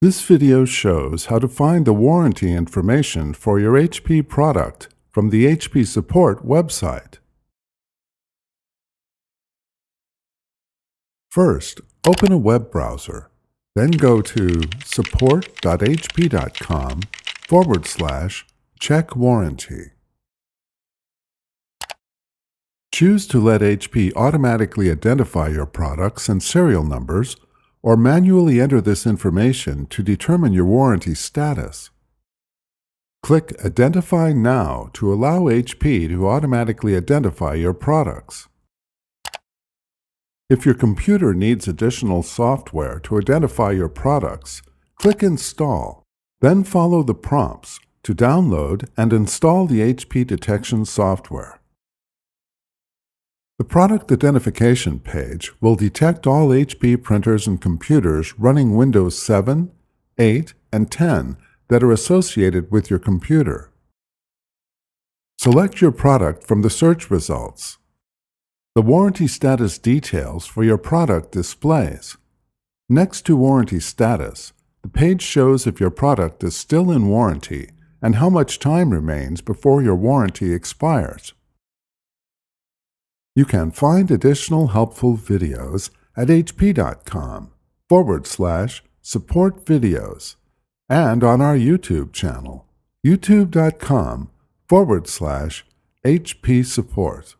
This video shows how to find the warranty information for your HP product from the HP Support website. First, open a web browser, then go to support.hp.com forward slash check warranty. Choose to let HP automatically identify your products and serial numbers or manually enter this information to determine your warranty status. Click Identify Now to allow HP to automatically identify your products. If your computer needs additional software to identify your products, click Install, then follow the prompts to download and install the HP Detection software. The product identification page will detect all HP printers and computers running Windows 7, 8, and 10 that are associated with your computer. Select your product from the search results. The warranty status details for your product displays. Next to warranty status, the page shows if your product is still in warranty and how much time remains before your warranty expires. You can find additional helpful videos at hp.com forward slash support videos and on our YouTube channel, youtube.com forward slash hp support.